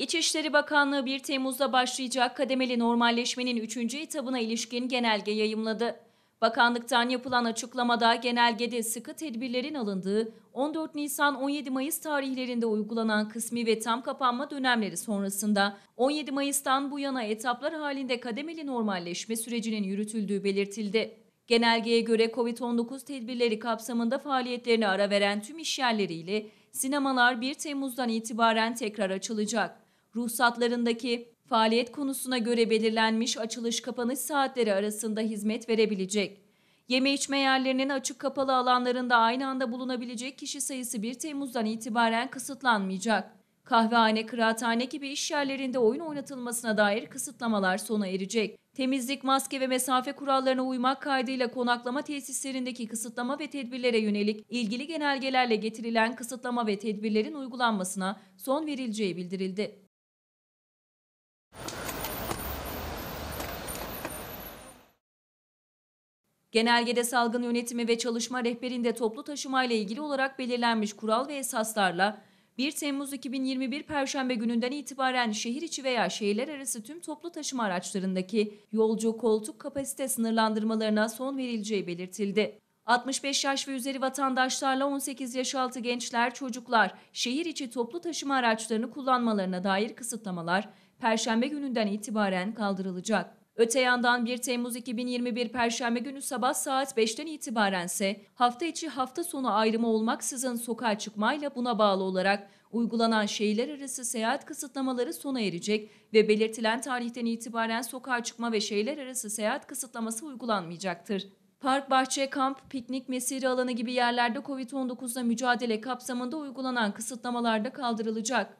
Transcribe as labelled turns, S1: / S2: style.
S1: İçişleri Bakanlığı 1 Temmuz'da başlayacak kademeli normalleşmenin 3. etabına ilişkin genelge yayımladı. Bakanlıktan yapılan açıklamada genelgede sıkı tedbirlerin alındığı 14 Nisan-17 Mayıs tarihlerinde uygulanan kısmi ve tam kapanma dönemleri sonrasında 17 Mayıs'tan bu yana etaplar halinde kademeli normalleşme sürecinin yürütüldüğü belirtildi. Genelgeye göre COVID-19 tedbirleri kapsamında faaliyetlerini ara veren tüm işyerleriyle sinemalar 1 Temmuz'dan itibaren tekrar açılacak ruhsatlarındaki faaliyet konusuna göre belirlenmiş açılış kapanış saatleri arasında hizmet verebilecek. Yeme içme yerlerinin açık kapalı alanlarında aynı anda bulunabilecek kişi sayısı 1 Temmuz'dan itibaren kısıtlanmayacak. Kahvehane, kıraathane gibi iş yerlerinde oyun oynatılmasına dair kısıtlamalar sona erecek. Temizlik, maske ve mesafe kurallarına uymak kaydıyla konaklama tesislerindeki kısıtlama ve tedbirlere yönelik ilgili genelgelerle getirilen kısıtlama ve tedbirlerin uygulanmasına son verileceği bildirildi. Genelgede salgın yönetimi ve çalışma rehberinde toplu taşımayla ilgili olarak belirlenmiş kural ve esaslarla 1 Temmuz 2021 Perşembe gününden itibaren şehir içi veya şehirler arası tüm toplu taşıma araçlarındaki yolcu koltuk kapasite sınırlandırmalarına son verileceği belirtildi. 65 yaş ve üzeri vatandaşlarla 18 yaş altı gençler, çocuklar şehir içi toplu taşıma araçlarını kullanmalarına dair kısıtlamalar Perşembe gününden itibaren kaldırılacak. Öte yandan 1 Temmuz 2021 Perşembe günü sabah saat 5'ten itibaren ise hafta içi hafta sonu ayrımı olmaksızın sokağa çıkmayla buna bağlı olarak uygulanan şehirler arası seyahat kısıtlamaları sona erecek ve belirtilen tarihten itibaren sokağa çıkma ve şehirler arası seyahat kısıtlaması uygulanmayacaktır. Park, bahçe, kamp, piknik, mesire alanı gibi yerlerde COVID-19'la mücadele kapsamında uygulanan kısıtlamalarda kaldırılacak.